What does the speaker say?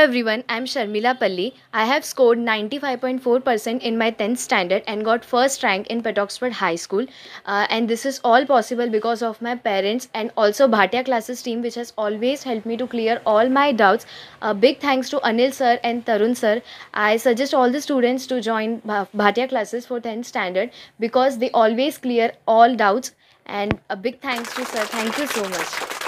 everyone, I'm Sharmila Palli. I have scored 95.4% in my 10th standard and got first rank in Pet Oxford High School. Uh, and this is all possible because of my parents and also Bhatia classes team, which has always helped me to clear all my doubts. A uh, big thanks to Anil sir and Tarun sir. I suggest all the students to join Bhatia classes for 10th standard because they always clear all doubts. And a big thanks to sir. Thank you so much.